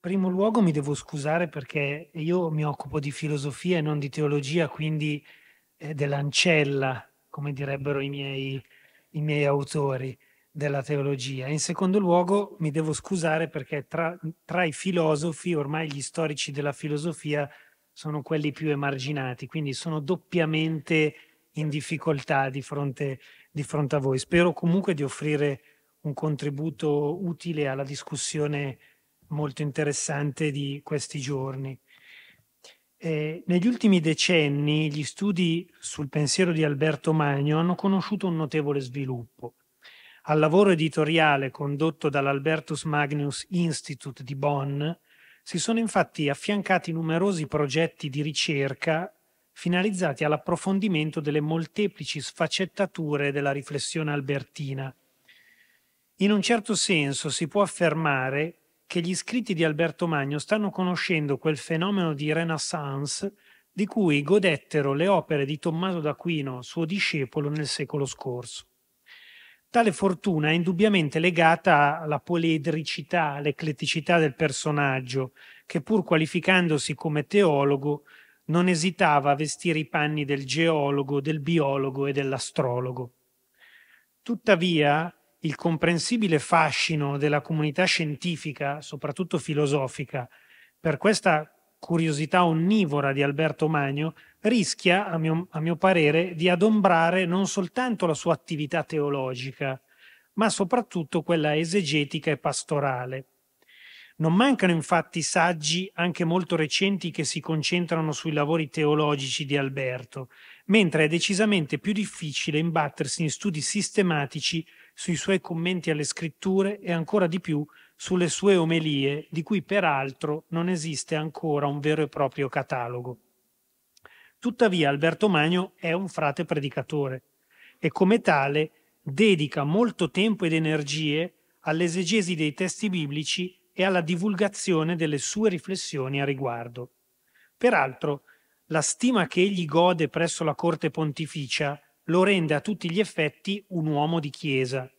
primo luogo mi devo scusare perché io mi occupo di filosofia e non di teologia, quindi eh, dell'ancella, come direbbero i miei, i miei autori della teologia. In secondo luogo mi devo scusare perché tra, tra, i filosofi ormai gli storici della filosofia sono quelli più emarginati, quindi sono doppiamente in difficoltà di fronte, di fronte a voi. Spero comunque di offrire un contributo utile alla discussione molto interessante di questi giorni. Eh, negli ultimi decenni gli studi sul pensiero di Alberto Magno hanno conosciuto un notevole sviluppo. Al lavoro editoriale condotto dall'Albertus Magnus Institute di Bonn si sono infatti affiancati numerosi progetti di ricerca finalizzati all'approfondimento delle molteplici sfaccettature della riflessione albertina. In un certo senso si può affermare che gli scritti di Alberto Magno stanno conoscendo quel fenomeno di Renaissance di cui godettero le opere di Tommaso d'Aquino, suo discepolo, nel secolo scorso. Tale fortuna è indubbiamente legata alla poliedricità, all'ecletticità del personaggio, che pur qualificandosi come teologo non esitava a vestire i panni del geologo, del biologo e dell'astrologo. Tuttavia, il comprensibile fascino della comunità scientifica, soprattutto filosofica, per questa curiosità onnivora di Alberto Magno, rischia, a mio, a mio parere, di adombrare non soltanto la sua attività teologica, ma soprattutto quella esegetica e pastorale. Non mancano infatti saggi anche molto recenti che si concentrano sui lavori teologici di Alberto, mentre è decisamente più difficile imbattersi in studi sistematici sui suoi commenti alle scritture e ancora di più sulle sue omelie, di cui peraltro non esiste ancora un vero e proprio catalogo. Tuttavia Alberto Magno è un frate predicatore e come tale dedica molto tempo ed energie all'esegesi dei testi biblici e alla divulgazione delle sue riflessioni a riguardo. Peraltro, la stima che egli gode presso la corte pontificia lo rende a tutti gli effetti un uomo di chiesa.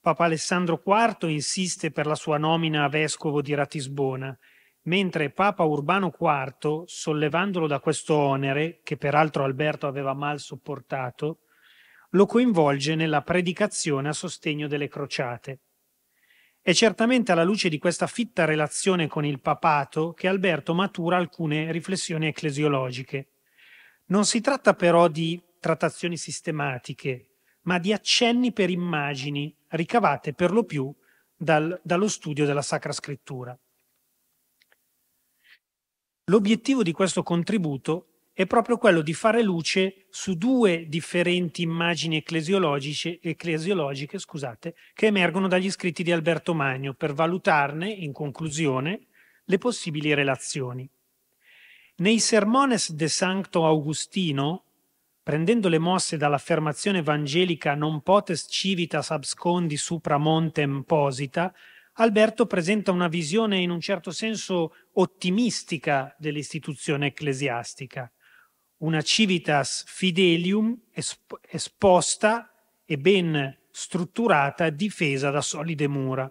Papa Alessandro IV insiste per la sua nomina a vescovo di Ratisbona, mentre Papa Urbano IV, sollevandolo da questo onere, che peraltro Alberto aveva mal sopportato, lo coinvolge nella predicazione a sostegno delle crociate. È certamente alla luce di questa fitta relazione con il papato che Alberto matura alcune riflessioni ecclesiologiche. Non si tratta però di trattazioni sistematiche, ma di accenni per immagini ricavate per lo più dal, dallo studio della Sacra Scrittura. L'obiettivo di questo contributo è proprio quello di fare luce su due differenti immagini ecclesiologiche scusate, che emergono dagli scritti di Alberto Magno per valutarne, in conclusione, le possibili relazioni. Nei Sermones de Sancto Augustino, prendendo le mosse dall'affermazione evangelica non potes civitas abscondi supra montem posita, Alberto presenta una visione in un certo senso ottimistica dell'istituzione ecclesiastica, una civitas fidelium esposta e ben strutturata, difesa da solide mura.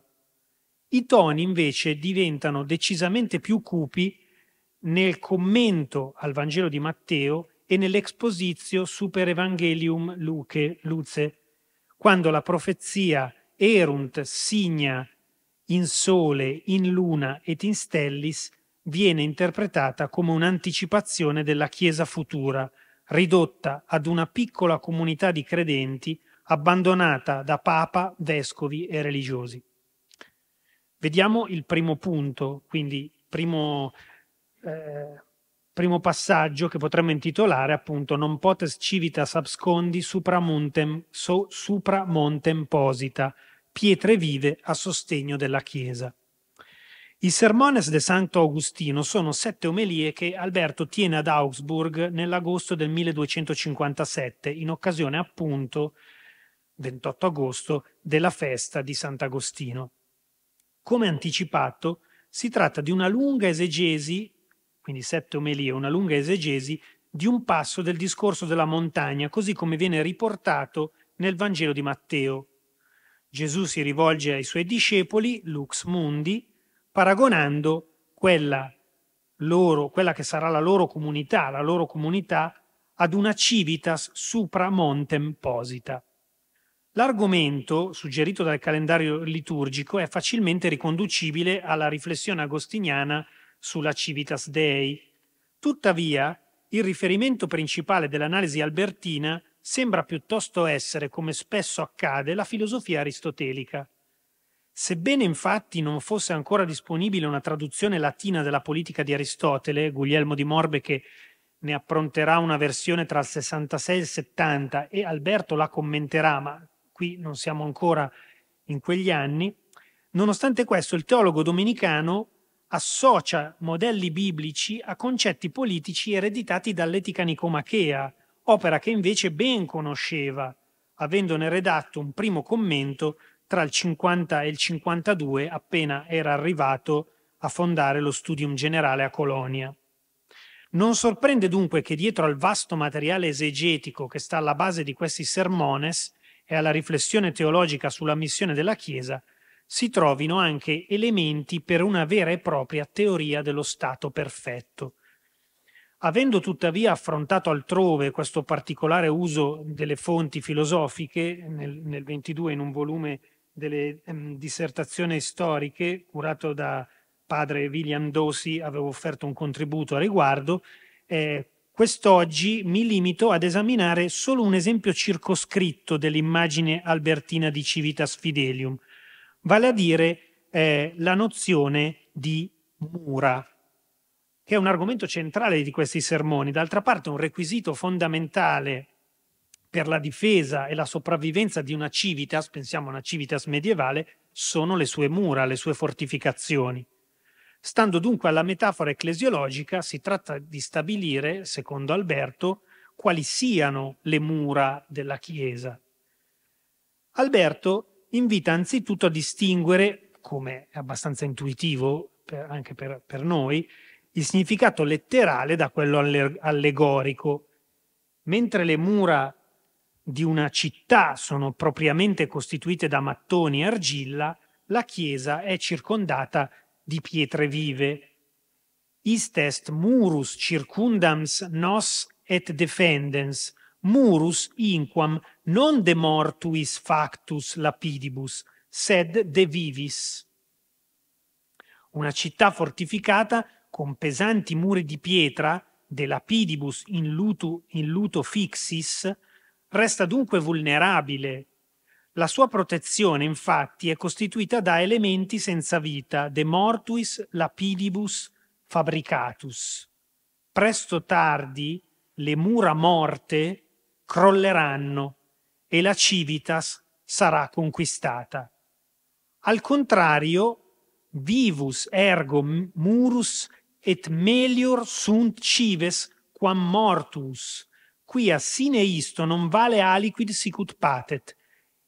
I toni invece diventano decisamente più cupi nel commento al Vangelo di Matteo e nell'Expositio Super Evangelium Luce, Luce quando la profezia erunt signa in sole, in luna et in stellis viene interpretata come un'anticipazione della Chiesa futura, ridotta ad una piccola comunità di credenti abbandonata da papa, vescovi e religiosi. Vediamo il primo punto, quindi primo, eh, primo passaggio che potremmo intitolare appunto Non potes civitas abscondi supramontem, so, supramontem posita, pietre vive a sostegno della Chiesa. I Sermones de Santo Agostino sono sette omelie che Alberto tiene ad Augsburg nell'agosto del 1257, in occasione appunto 28 agosto della festa di Sant'Agostino. Come anticipato, si tratta di una lunga esegesi quindi sette omelie, una lunga esegesi di un passo del discorso della montagna, così come viene riportato nel Vangelo di Matteo. Gesù si rivolge ai suoi discepoli, lux mundi, paragonando quella, loro, quella che sarà la loro comunità, la loro comunità, ad una civitas supra montem posita. L'argomento suggerito dal calendario liturgico è facilmente riconducibile alla riflessione agostiniana sulla Civitas Dei. Tuttavia, il riferimento principale dell'analisi albertina sembra piuttosto essere, come spesso accade, la filosofia aristotelica. Sebbene infatti non fosse ancora disponibile una traduzione latina della politica di Aristotele, Guglielmo di Morbe ne appronterà una versione tra il 66 e il 70 e Alberto la commenterà, ma qui non siamo ancora in quegli anni, nonostante questo il teologo domenicano associa modelli biblici a concetti politici ereditati dall'etica nicomachea, opera che invece ben conosceva, avendone redatto un primo commento tra il 50 e il 52 appena era arrivato a fondare lo Studium Generale a Colonia. Non sorprende dunque che dietro al vasto materiale esegetico che sta alla base di questi sermones e alla riflessione teologica sulla missione della Chiesa si trovino anche elementi per una vera e propria teoria dello Stato perfetto. Avendo tuttavia affrontato altrove questo particolare uso delle fonti filosofiche, nel, nel 22 in un volume delle ehm, dissertazioni storiche curato da padre William Dosi, avevo offerto un contributo a riguardo, eh, quest'oggi mi limito ad esaminare solo un esempio circoscritto dell'immagine albertina di Civitas Fidelium, vale a dire eh, la nozione di mura, che è un argomento centrale di questi sermoni, d'altra parte un requisito fondamentale per la difesa e la sopravvivenza di una civitas, pensiamo a una civitas medievale, sono le sue mura, le sue fortificazioni. Stando dunque alla metafora ecclesiologica, si tratta di stabilire, secondo Alberto, quali siano le mura della Chiesa. Alberto invita anzitutto a distinguere, come è abbastanza intuitivo per, anche per, per noi, il significato letterale da quello allegorico. Mentre le mura di una città sono propriamente costituite da mattoni e argilla, la chiesa è circondata di pietre vive. Istest murus circundams nos et defendens, murus inquam non de mortuis factus lapidibus, sed de vivis. Una città fortificata con pesanti muri di pietra, de lapidibus in luto, in luto fixis, resta dunque vulnerabile. La sua protezione, infatti, è costituita da elementi senza vita, de mortuis lapidibus fabricatus. Presto tardi, le mura morte crolleranno e la civitas sarà conquistata. Al contrario, vivus ergo murus et melior sunt cives quam mortus. Quia sine isto non vale aliquid sicut patet.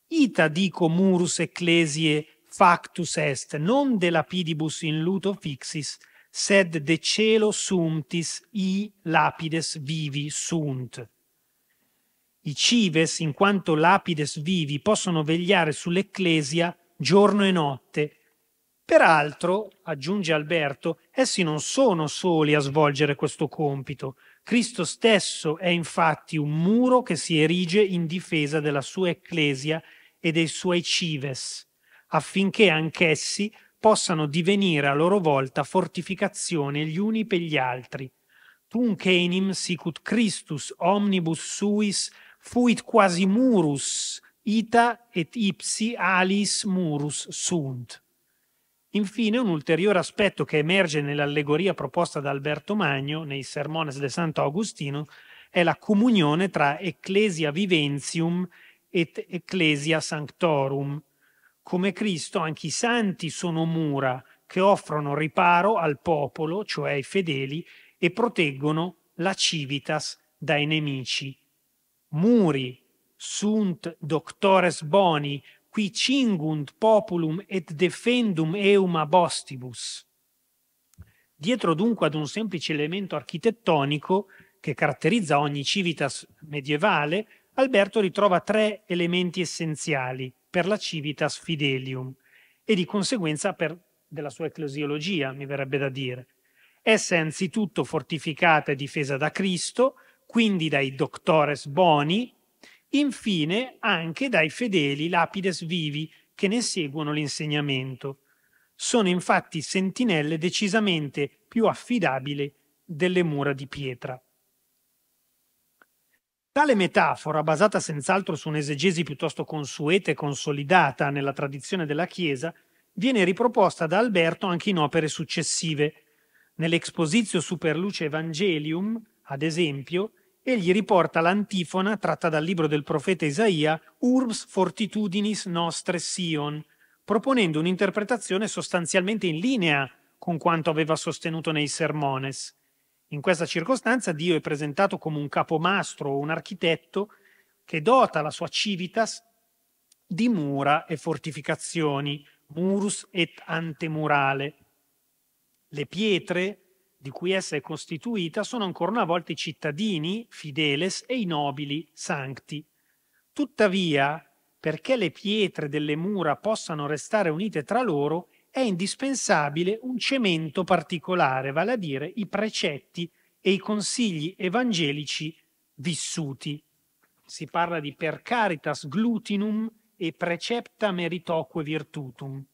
Ita dico murus ecclesie factus est, non de lapidibus in luto fixis, sed de celo sumtis i lapides vivi sunt. I cives, in quanto lapides vivi, possono vegliare sull'ecclesia giorno e notte. Peraltro, aggiunge Alberto, essi non sono soli a svolgere questo compito. Cristo stesso è infatti un muro che si erige in difesa della sua ecclesia e dei suoi cives, affinché anch'essi possano divenire a loro volta fortificazione gli uni per gli altri. Tunc enim sicut Christus omnibus suis fuit quasi murus, ita et ipsi alis murus sunt. Infine, un ulteriore aspetto che emerge nell'allegoria proposta da Alberto Magno nei Sermones de Agostino è la comunione tra Ecclesia Viventium et Ecclesia Sanctorum. Come Cristo, anche i santi sono mura che offrono riparo al popolo, cioè ai fedeli, e proteggono la civitas dai nemici muri, sunt doctores boni, qui cingunt populum et defendum eum a bostibus. Dietro dunque ad un semplice elemento architettonico che caratterizza ogni civitas medievale, Alberto ritrova tre elementi essenziali per la civitas fidelium e di conseguenza per, della sua ecclesiologia, mi verrebbe da dire. Essa è anzitutto fortificata e difesa da Cristo, quindi dai doctores boni, infine anche dai fedeli lapides vivi che ne seguono l'insegnamento. Sono infatti sentinelle decisamente più affidabili delle mura di pietra. Tale metafora, basata senz'altro su un'esegesi piuttosto consueta e consolidata nella tradizione della Chiesa, viene riproposta da Alberto anche in opere successive. Nell'Expositio Superluce Evangelium, ad esempio, egli riporta l'antifona tratta dal libro del profeta Isaia Urbs fortitudinis nostre Sion, proponendo un'interpretazione sostanzialmente in linea con quanto aveva sostenuto nei sermones. In questa circostanza Dio è presentato come un capomastro o un architetto che dota la sua civitas di mura e fortificazioni, murus et antemurale. Le pietre di cui essa è costituita sono ancora una volta i cittadini, fideles, e i nobili, santi. Tuttavia, perché le pietre delle mura possano restare unite tra loro, è indispensabile un cemento particolare, vale a dire i precetti e i consigli evangelici vissuti. Si parla di per caritas glutinum e precepta meritoque virtutum.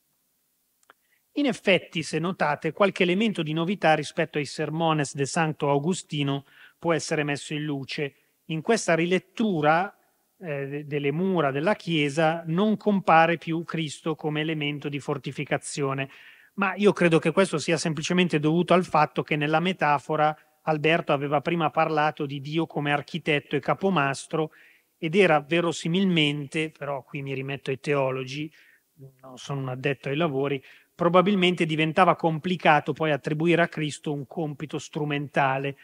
In effetti, se notate, qualche elemento di novità rispetto ai sermones de Santo Agostino può essere messo in luce. In questa rilettura eh, delle mura della Chiesa non compare più Cristo come elemento di fortificazione, ma io credo che questo sia semplicemente dovuto al fatto che nella metafora Alberto aveva prima parlato di Dio come architetto e capomastro ed era verosimilmente, però qui mi rimetto ai teologi, non sono un addetto ai lavori, probabilmente diventava complicato poi attribuire a Cristo un compito strumentale.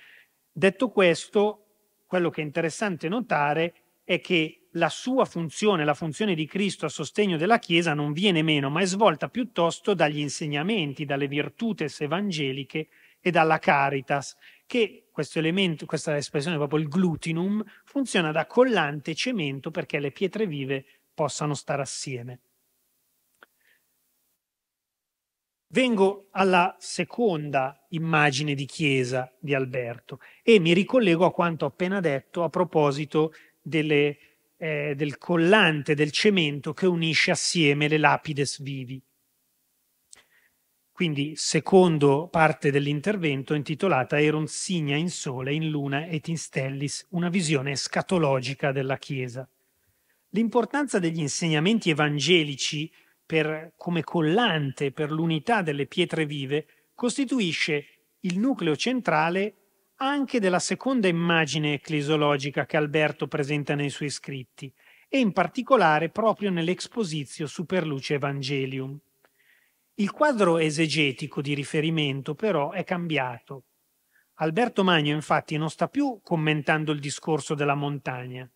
Detto questo, quello che è interessante notare è che la sua funzione, la funzione di Cristo a sostegno della Chiesa non viene meno, ma è svolta piuttosto dagli insegnamenti, dalle virtutes evangeliche e dalla caritas, che questo elemento, questa espressione proprio il glutinum, funziona da collante cemento perché le pietre vive possano stare assieme. Vengo alla seconda immagine di chiesa di Alberto e mi ricollego a quanto appena detto a proposito delle, eh, del collante del cemento che unisce assieme le lapides vivi. Quindi, secondo parte dell'intervento intitolata Eron signa in sole, in luna et in stellis, una visione scatologica della Chiesa. L'importanza degli insegnamenti evangelici per, come collante per l'unità delle pietre vive, costituisce il nucleo centrale anche della seconda immagine ecclesiologica che Alberto presenta nei suoi scritti, e in particolare proprio nell'Expositio Superluce Evangelium. Il quadro esegetico di riferimento però è cambiato. Alberto Magno infatti non sta più commentando il discorso della montagna,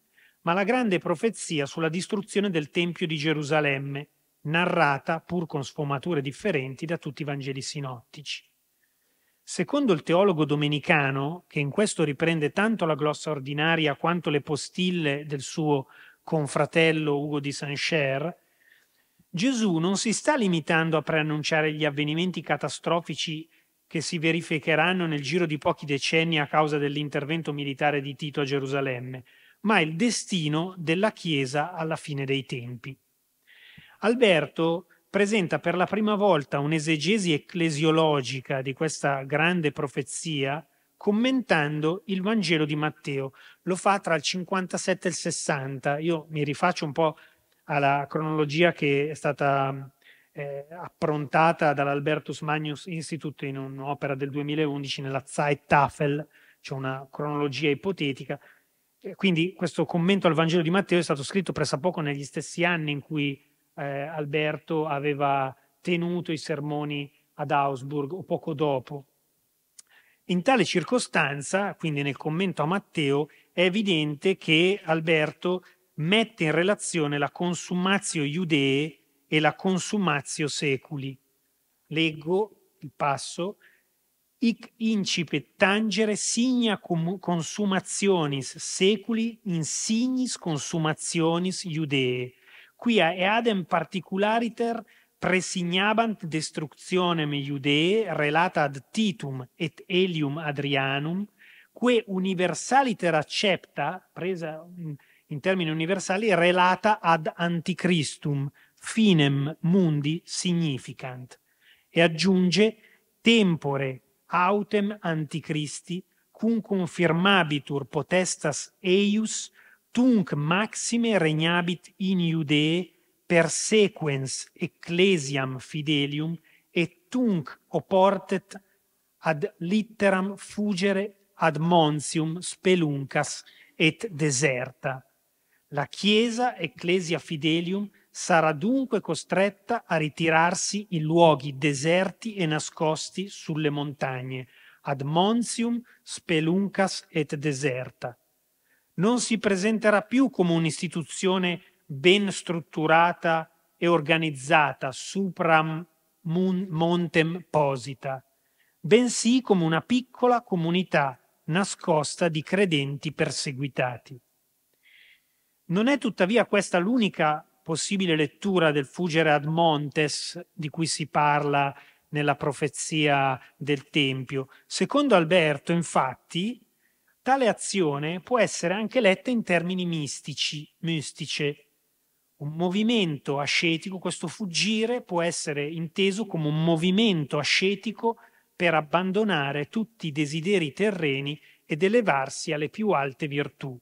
ma la grande profezia sulla distruzione del Tempio di Gerusalemme, narrata, pur con sfumature differenti, da tutti i Vangeli sinottici. Secondo il teologo domenicano, che in questo riprende tanto la glossa ordinaria quanto le postille del suo confratello Ugo di saint Gesù non si sta limitando a preannunciare gli avvenimenti catastrofici che si verificheranno nel giro di pochi decenni a causa dell'intervento militare di Tito a Gerusalemme, ma il destino della Chiesa alla fine dei tempi. Alberto presenta per la prima volta un'esegesi ecclesiologica di questa grande profezia commentando il Vangelo di Matteo. Lo fa tra il 57 e il 60. Io mi rifaccio un po' alla cronologia che è stata eh, approntata dall'Albertus Magnus Institute in un'opera del 2011 nella Zeittafel, cioè una cronologia ipotetica. Quindi questo commento al Vangelo di Matteo è stato scritto pressappoco negli stessi anni in cui eh, Alberto aveva tenuto i sermoni ad Augsburg o poco dopo. In tale circostanza, quindi nel commento a Matteo, è evidente che Alberto mette in relazione la consummazio iudee e la consummazio seculi. Leggo il passo. Ic incipe tangere signa consumationis seculi insignis consumationis iudee quia eadem particulariter presignabant destructionem Iudee relata ad Titum et Elium Adrianum, que universaliter accepta, presa in termini universali, relata ad Anticristum, finem mundi significant, e aggiunge tempore autem anticristi, cum confirmabitur potestas eius tunc maxime regnabit in Iudee per sequens ecclesiam fidelium et tunc oportet ad litteram fugere ad monsium speluncas et deserta. La Chiesa, ecclesia fidelium, sarà dunque costretta a ritirarsi in luoghi deserti e nascosti sulle montagne, ad monsium speluncas et deserta non si presenterà più come un'istituzione ben strutturata e organizzata, supram montem posita, bensì come una piccola comunità nascosta di credenti perseguitati. Non è tuttavia questa l'unica possibile lettura del fugere ad montes di cui si parla nella profezia del Tempio. Secondo Alberto, infatti, Tale azione può essere anche letta in termini mistici, mistice. Un movimento ascetico, questo fuggire può essere inteso come un movimento ascetico per abbandonare tutti i desideri terreni ed elevarsi alle più alte virtù.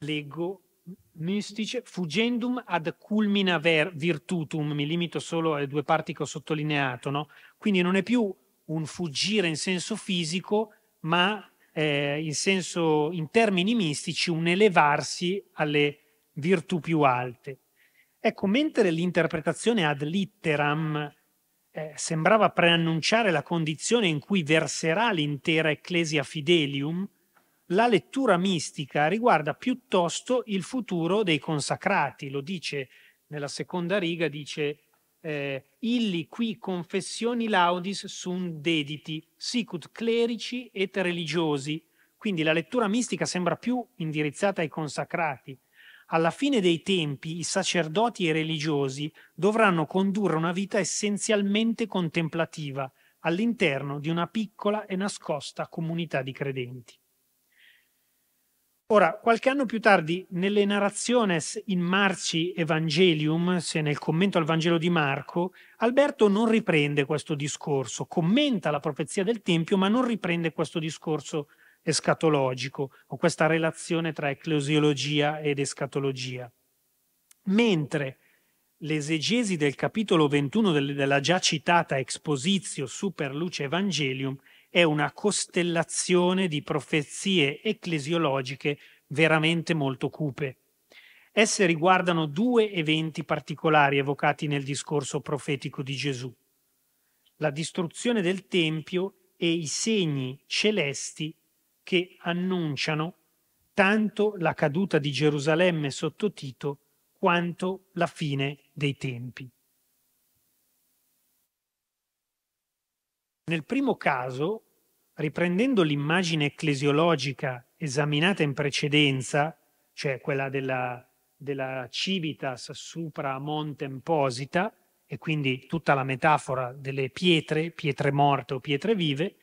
Leggo mistice, fugendum ad culmina virtutum, mi limito solo alle due parti che ho sottolineato, no? Quindi non è più un fuggire in senso fisico, ma eh, in, senso, in termini mistici un elevarsi alle virtù più alte. Ecco, mentre l'interpretazione ad litteram eh, sembrava preannunciare la condizione in cui verserà l'intera Ecclesia Fidelium, la lettura mistica riguarda piuttosto il futuro dei consacrati, lo dice nella seconda riga, dice eh, illi qui confessioni laudis sunt dediti, sicut clerici et religiosi. Quindi la lettura mistica sembra più indirizzata ai consacrati. Alla fine dei tempi i sacerdoti e i religiosi dovranno condurre una vita essenzialmente contemplativa all'interno di una piccola e nascosta comunità di credenti. Ora, qualche anno più tardi, nelle narrazioni in Marci Evangelium, se nel commento al Vangelo di Marco, Alberto non riprende questo discorso, commenta la profezia del Tempio, ma non riprende questo discorso escatologico o questa relazione tra ecclesiologia ed escatologia. Mentre l'esegesi del capitolo 21 della già citata Expositio Super Luce Evangelium è una costellazione di profezie ecclesiologiche veramente molto cupe. Esse riguardano due eventi particolari evocati nel discorso profetico di Gesù, la distruzione del Tempio e i segni celesti che annunciano tanto la caduta di Gerusalemme sotto Tito quanto la fine dei tempi. Nel primo caso, riprendendo l'immagine ecclesiologica esaminata in precedenza, cioè quella della, della civitas supra montem posita, e quindi tutta la metafora delle pietre, pietre morte o pietre vive,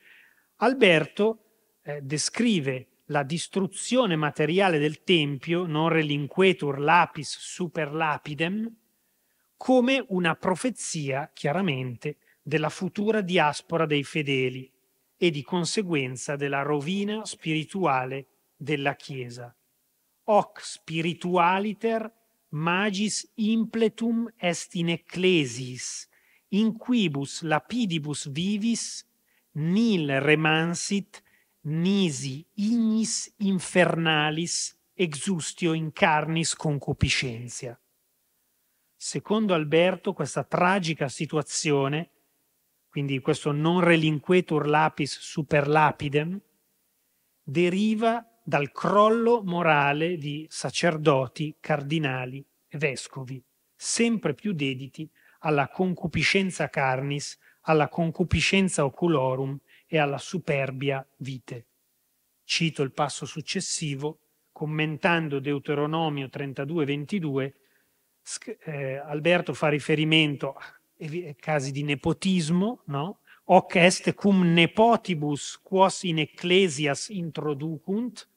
Alberto eh, descrive la distruzione materiale del Tempio, non relinquetur lapis super lapidem, come una profezia chiaramente della futura diaspora dei fedeli e di conseguenza della rovina spirituale della Chiesa. Hoc spiritualiter magis impletum est in ecclesis, in quibus lapidibus vivis, nil remansit, nisi ignis infernalis exustio in carnis concupiscentia. Secondo Alberto questa tragica situazione quindi questo non relinquetur lapis super lapidem, deriva dal crollo morale di sacerdoti, cardinali e vescovi, sempre più dediti alla concupiscenza carnis, alla concupiscenza oculorum e alla superbia vite. Cito il passo successivo, commentando Deuteronomio 32-22, eh, Alberto fa riferimento eh, casi di nepotismo, no? Hoc est cum nepotibus quos in ecclesias introducunt,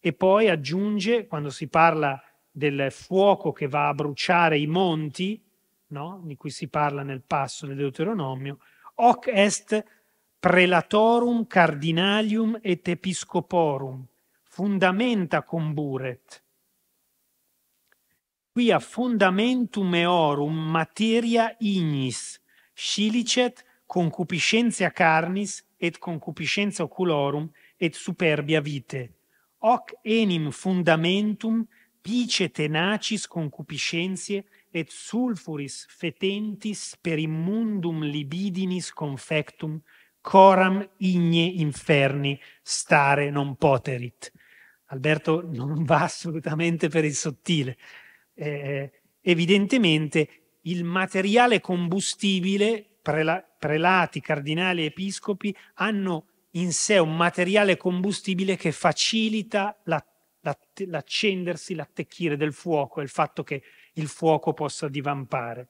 e poi aggiunge, quando si parla del fuoco che va a bruciare i monti, no? di cui si parla nel passo del Deuteronomio, hoc est prelatorum cardinalium et episcoporum, fundamenta comburet, quia fundamentum eorum materia ignis scilicet concupiscentia carnis et concupiscentia oculorum et superbia vite hoc enim fundamentum pice tenacis concupiscentiae et sulfuris fetentis per immundum libidinis confectum coram igne inferni stare non poterit alberto non va assolutamente per il sottile eh, evidentemente il materiale combustibile, prela, prelati, cardinali, episcopi, hanno in sé un materiale combustibile che facilita la, la, l'accendersi, l'attecchire del fuoco, il fatto che il fuoco possa divampare.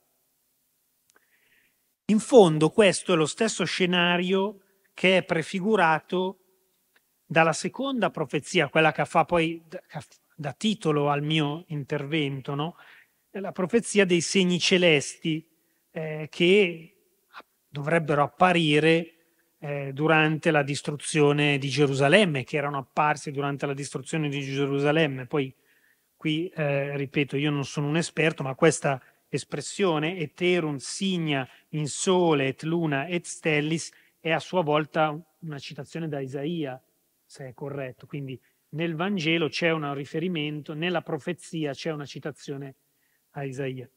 In fondo questo è lo stesso scenario che è prefigurato dalla seconda profezia, quella che fa poi, che da titolo al mio intervento, no? la profezia dei segni celesti eh, che dovrebbero apparire eh, durante la distruzione di Gerusalemme, che erano apparsi durante la distruzione di Gerusalemme. Poi qui, eh, ripeto, io non sono un esperto, ma questa espressione, eterum signa in sole et luna et stellis, è a sua volta una citazione da Isaia, se è corretto. Quindi nel Vangelo c'è un riferimento, nella profezia c'è una citazione a Isaia.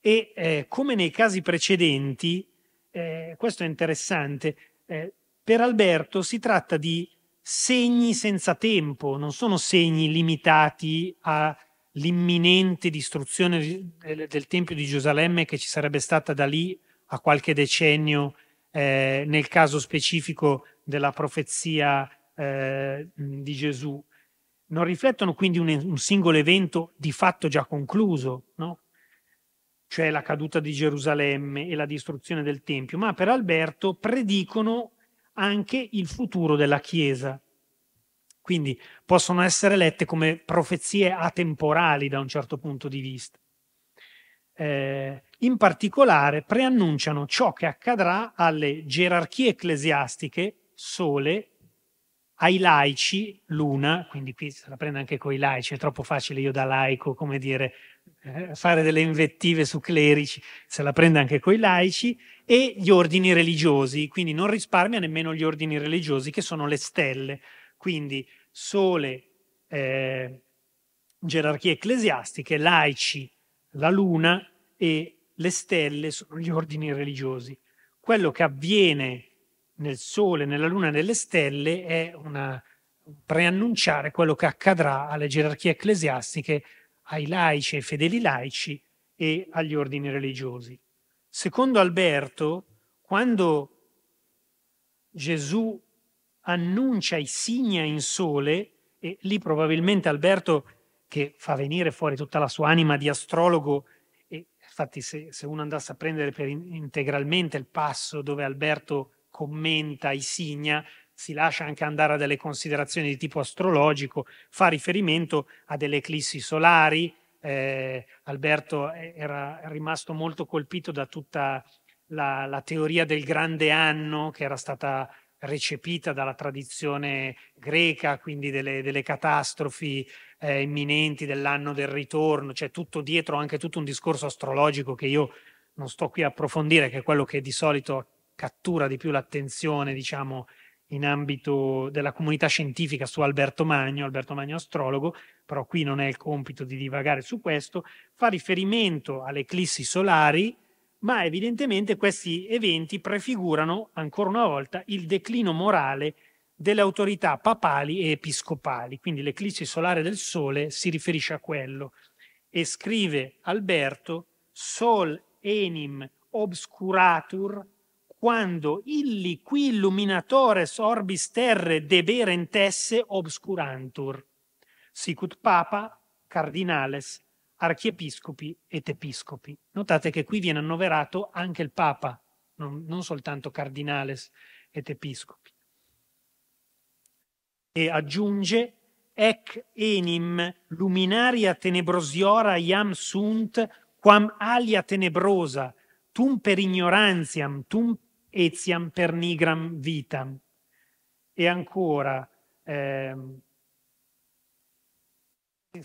E eh, come nei casi precedenti, eh, questo è interessante, eh, per Alberto si tratta di segni senza tempo, non sono segni limitati all'imminente distruzione del Tempio di Gerusalemme che ci sarebbe stata da lì a qualche decennio, eh, nel caso specifico della profezia eh, di Gesù non riflettono quindi un, un, singolo evento di fatto già concluso, no? cioè la caduta di Gerusalemme e la distruzione del Tempio, ma per Alberto predicono anche il futuro della Chiesa. Quindi possono essere lette come profezie atemporali da un certo punto di vista. Eh, in particolare preannunciano ciò che accadrà alle gerarchie ecclesiastiche sole ai laici l'una, quindi qui se la prende anche con i laici, è troppo facile io da laico, come dire, eh, fare delle invettive su clerici, se la prende anche con i laici, e gli ordini religiosi, quindi non risparmia nemmeno gli ordini religiosi che sono le stelle, quindi sole, eh, gerarchie ecclesiastiche, laici, la luna e le stelle sono gli ordini religiosi. Quello che avviene nel Sole, nella Luna e nelle stelle è una, preannunciare quello che accadrà alle gerarchie ecclesiastiche, ai laici, ai fedeli laici e agli ordini religiosi. Secondo Alberto, quando Gesù annuncia i signa in sole, e lì probabilmente Alberto, che fa venire fuori tutta la sua anima di astrologo, e infatti se, se uno andasse a prendere integralmente il passo dove Alberto commenta Isigna, si lascia anche andare a delle considerazioni di tipo astrologico, fa riferimento a delle eclissi solari. Eh, Alberto era rimasto molto colpito da tutta la, la teoria del grande anno che era stata recepita dalla tradizione greca, quindi delle, delle catastrofi eh, imminenti dell'anno del ritorno, c'è cioè tutto dietro anche tutto un discorso astrologico che io non sto qui a approfondire, che è quello che di solito cattura di più l'attenzione, diciamo, in ambito della comunità scientifica su Alberto Magno, Alberto Magno astrologo, però qui non è il compito di divagare su questo, fa riferimento alle eclissi solari, ma evidentemente questi eventi prefigurano ancora una volta il declino morale delle autorità papali e episcopali, quindi l'eclissi solare del Sole si riferisce a quello. E scrive Alberto, sol enim obscuratur quando illi qui illuminatores orbis terre deverentesse obscurantur, sicut papa, cardinales, archiepiscopi et episcopi. Notate che qui viene annoverato anche il papa, non, non soltanto cardinales et episcopi. E aggiunge ec enim luminaria tenebrosiora iam sunt quam alia tenebrosa tum per ignorantiam tum etiam per nigram vitam. E ancora, ehm,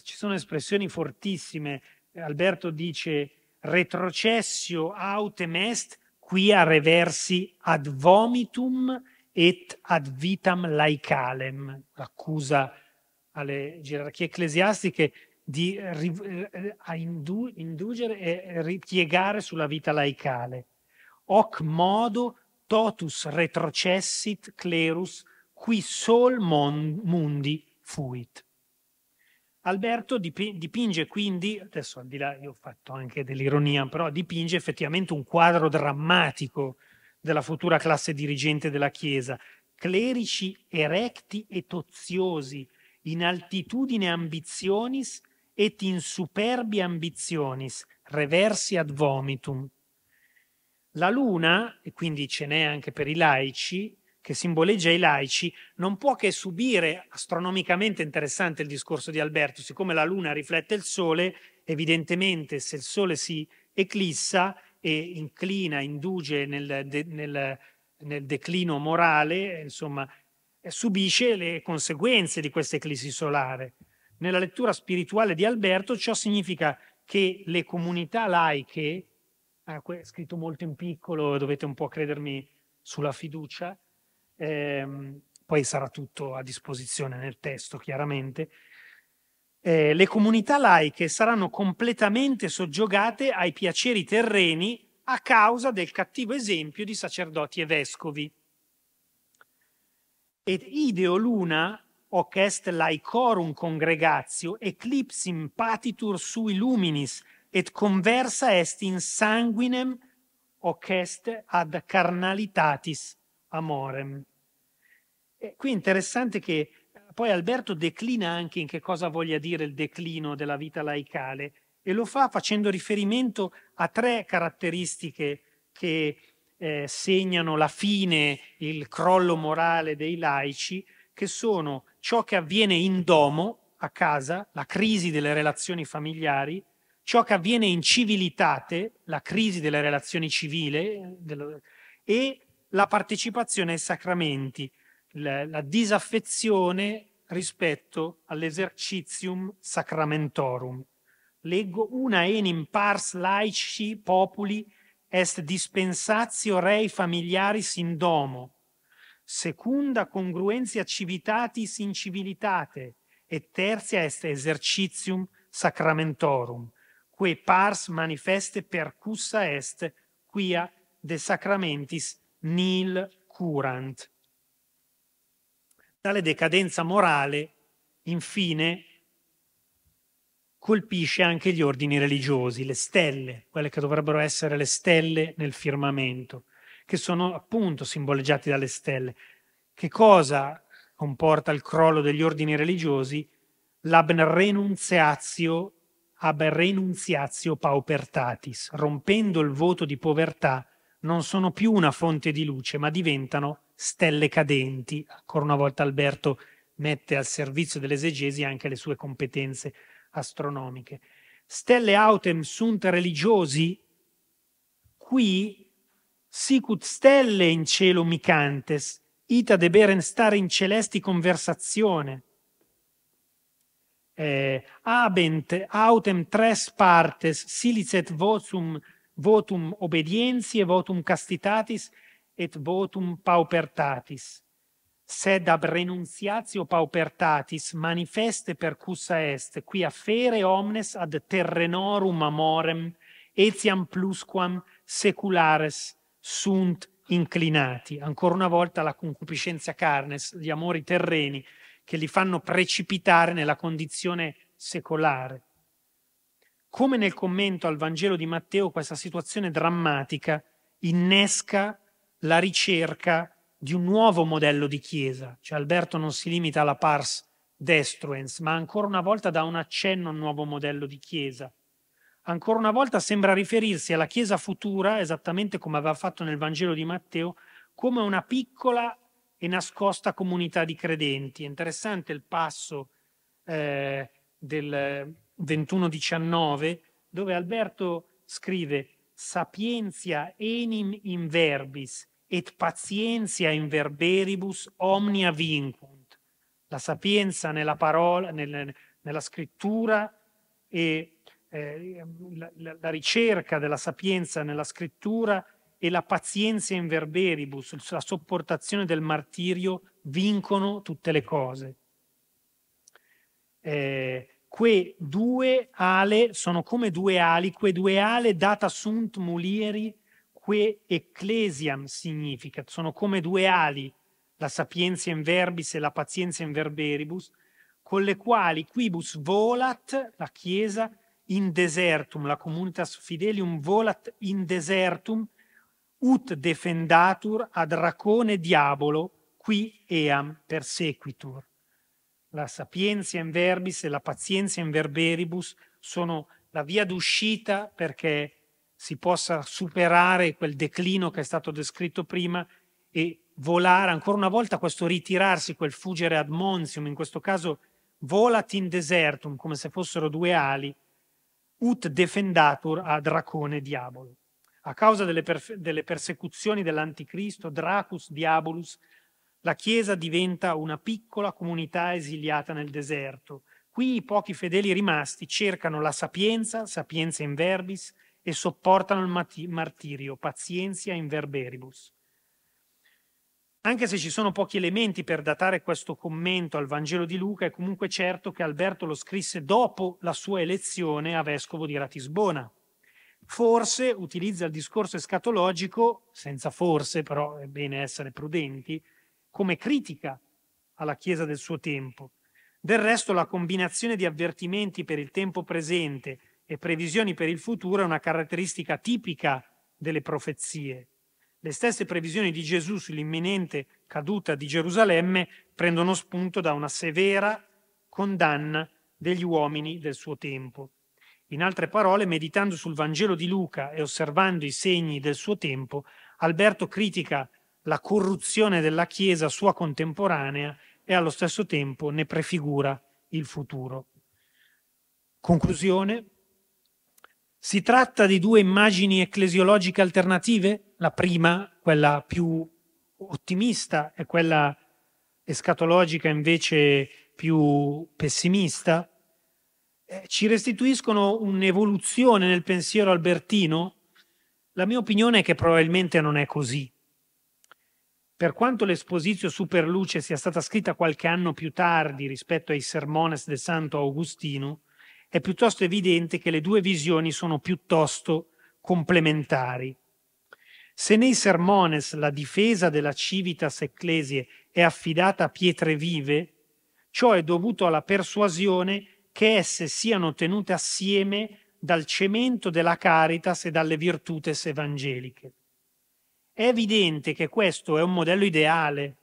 ci sono espressioni fortissime. Alberto dice retrocessio autem est, quia reversi ad vomitum et ad vitam laicalem, l'accusa alle gerarchie ecclesiastiche di eh, indugere e ripiegare sulla vita laicale hoc modo totus retrocessit clerus qui sol mundi fuit. Alberto dipinge quindi, adesso al di là io ho fatto anche dell'ironia, però dipinge effettivamente un quadro drammatico della futura classe dirigente della Chiesa, clerici erecti e toziosi, in altitudine ambitionis et in superbi ambitionis, reversi ad vomitum. La luna, e quindi ce n'è anche per i laici, che simboleggia i laici, non può che subire, astronomicamente interessante il discorso di Alberto, siccome la luna riflette il sole, evidentemente se il sole si eclissa e inclina, induce nel, de, nel, nel declino morale, insomma, eh, subisce le conseguenze di questa eclissi solare. Nella lettura spirituale di Alberto ciò significa che le comunità laiche eh, scritto molto in piccolo, dovete un po' credermi sulla fiducia. Eh, poi sarà tutto a disposizione nel testo, chiaramente. Eh, le comunità laiche saranno completamente soggiogate ai piaceri terreni a causa del cattivo esempio di sacerdoti e vescovi. Ed ideo luna hoc est laicorum congregatio eclipsim patitur sui luminis et conversa est in sanguinem hoc ad carnalitatis amorem. E qui è interessante che poi Alberto declina anche in che cosa voglia dire il declino della vita laicale e lo fa facendo riferimento a tre caratteristiche che eh, segnano la fine, il crollo morale dei laici, che sono ciò che avviene in domo, a casa, la crisi delle relazioni familiari, ciò che avviene in civilitate, la crisi delle relazioni civile dello, e la partecipazione ai sacramenti, la, la disaffezione rispetto all'esercizium sacramentorum. Leggo una enim pars laici populi est dispensatio rei familiaris in domo, secunda congruentia civitatis in civilitate, e terzia est exercitium sacramentorum que pars manifeste percussa est, quia de sacramentis nil curant. Tale decadenza morale, infine, colpisce anche gli ordini religiosi, le stelle, quelle che dovrebbero essere le stelle nel firmamento, che sono appunto simboleggiati dalle stelle. Che cosa comporta il crollo degli ordini religiosi? L'abnrenunziatio ab renunziatio paupertatis, rompendo il voto di povertà, non sono più una fonte di luce, ma diventano stelle cadenti. Ancora una volta Alberto mette al servizio dell'esegesi anche le sue competenze astronomiche. Stelle autem sunt religiosi? Qui sicut stelle in cielo micantes, ita deberen stare in celesti conversazione, eh, abent autem tres partes silicet votum votum obedientiae votum castitatis et votum paupertatis sed ab renunciatio paupertatis manifeste per cussa est qui affere omnes ad terrenorum amorem etiam plusquam seculares sunt inclinati ancora una volta la concupiscenza carnes gli amori terreni che li fanno precipitare nella condizione secolare. Come nel commento al Vangelo di Matteo, questa situazione drammatica innesca la ricerca di un nuovo modello di Chiesa. Cioè Alberto non si limita alla pars destruens, ma ancora una volta dà un accenno a un nuovo modello di Chiesa. Ancora una volta sembra riferirsi alla Chiesa futura, esattamente come aveva fatto nel Vangelo di Matteo, come una piccola e nascosta comunità di credenti. È interessante il passo eh, del 21-19 dove Alberto scrive sapienzia enim in verbis et pazienzia in verberibus omnia vincunt. La sapienza nella parola, nel, nella scrittura e eh, la, la ricerca della sapienza nella scrittura e la pazienza in verberibus, la sopportazione del martirio, vincono tutte le cose. Eh, que due ale sono come due ali, que due ale data sunt mulieri, que ecclesiam significa, sono come due ali, la sapienza in verbis e la pazienza in verberibus, con le quali quibus volat la Chiesa in desertum, la comunitas fidelium volat in desertum, ut defendatur ad racone diabolo, qui eam persequitur. La sapienza in verbis e la pazienza in verberibus sono la via d'uscita perché si possa superare quel declino che è stato descritto prima e volare ancora una volta questo ritirarsi, quel fuggere ad monsium, in questo caso volat in desertum, come se fossero due ali, ut defendatur ad dracone diabolo. A causa delle, delle persecuzioni dell'anticristo, Dracus Diabolus, la Chiesa diventa una piccola comunità esiliata nel deserto. Qui i pochi fedeli rimasti cercano la sapienza, sapienza in verbis, e sopportano il martirio, pazienza in verberibus. Anche se ci sono pochi elementi per datare questo commento al Vangelo di Luca, è comunque certo che Alberto lo scrisse dopo la sua elezione a vescovo di Ratisbona forse utilizza il discorso escatologico, senza forse, però è bene essere prudenti, come critica alla Chiesa del suo tempo. Del resto la combinazione di avvertimenti per il tempo presente e previsioni per il futuro è una caratteristica tipica delle profezie. Le stesse previsioni di Gesù sull'imminente caduta di Gerusalemme prendono spunto da una severa condanna degli uomini del suo tempo. In altre parole, meditando sul Vangelo di Luca e osservando i segni del suo tempo, Alberto critica la corruzione della Chiesa sua contemporanea e allo stesso tempo ne prefigura il futuro. Conclusione. Si tratta di due immagini ecclesiologiche alternative? La prima, quella più ottimista, e quella escatologica invece più pessimista? eh, ci restituiscono un'evoluzione nel pensiero albertino? La mia opinione è che probabilmente non è così. Per quanto l'Esposizio Superluce sia stata scritta qualche anno più tardi rispetto ai Sermones del Santo Augustino, è piuttosto evidente che le due visioni sono piuttosto complementari. Se nei sermones la difesa della civitas ecclesie è affidata a pietre vive, ciò è dovuto alla persuasione che esse siano tenute assieme dal cemento della caritas e dalle virtutes evangeliche. È evidente che questo è un modello ideale,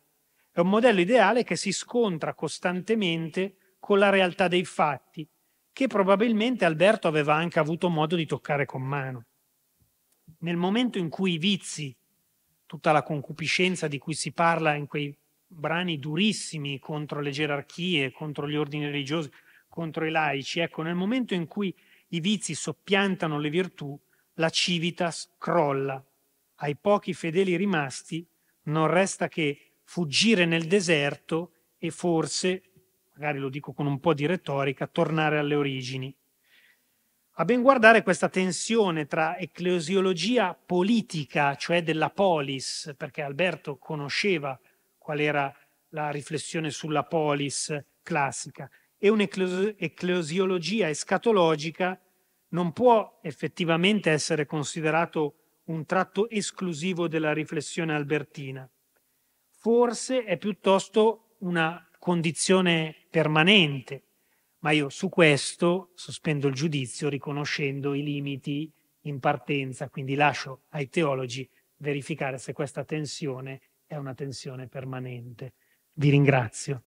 è un modello ideale che si scontra costantemente con la realtà dei fatti, che probabilmente Alberto aveva anche avuto modo di toccare con mano. Nel momento in cui i vizi, tutta la concupiscenza di cui si parla in quei brani durissimi contro le gerarchie, contro gli ordini religiosi, contro i laici. Ecco, nel momento in cui i vizi soppiantano le virtù, la civitas crolla. Ai pochi fedeli rimasti non resta che fuggire nel deserto e forse, magari lo dico con un po' di retorica, tornare alle origini. A ben guardare questa tensione tra ecclesiologia politica, cioè della polis, perché Alberto conosceva qual era la riflessione sulla polis classica, e un'ecclesiologia escatologica non può effettivamente essere considerato un tratto esclusivo della riflessione albertina. Forse è piuttosto una condizione permanente, ma io su questo sospendo il giudizio riconoscendo i limiti in partenza, quindi lascio ai teologi verificare se questa tensione è una tensione permanente. Vi ringrazio.